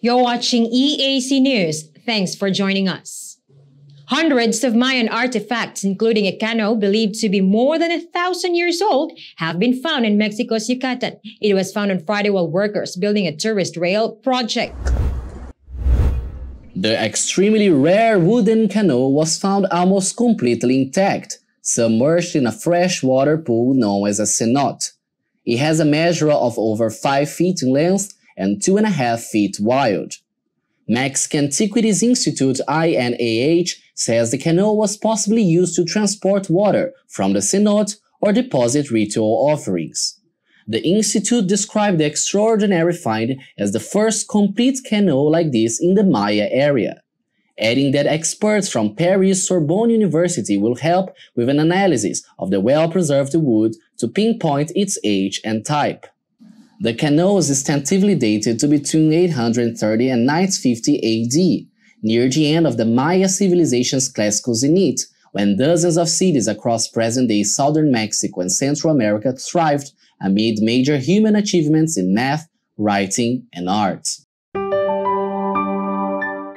You're watching EAC News. Thanks for joining us. Hundreds of Mayan artifacts, including a canoe believed to be more than a thousand years old, have been found in Mexico's Yucatan. It was found on Friday while workers building a tourist rail project. The extremely rare wooden canoe was found almost completely intact, submerged in a freshwater pool known as a cenote. It has a measure of over 5 feet in length and two and a half feet wide. Mexican Antiquities Institute INAH says the canoe was possibly used to transport water from the cenote or deposit ritual offerings. The institute described the extraordinary find as the first complete canoe like this in the Maya area, adding that experts from Paris Sorbonne University will help with an analysis of the well-preserved wood to pinpoint its age and type. The canoe is tentatively dated to between 830 and 950 AD, near the end of the Maya civilization's classical zenith, when dozens of cities across present-day southern Mexico and Central America thrived amid major human achievements in math, writing, and art.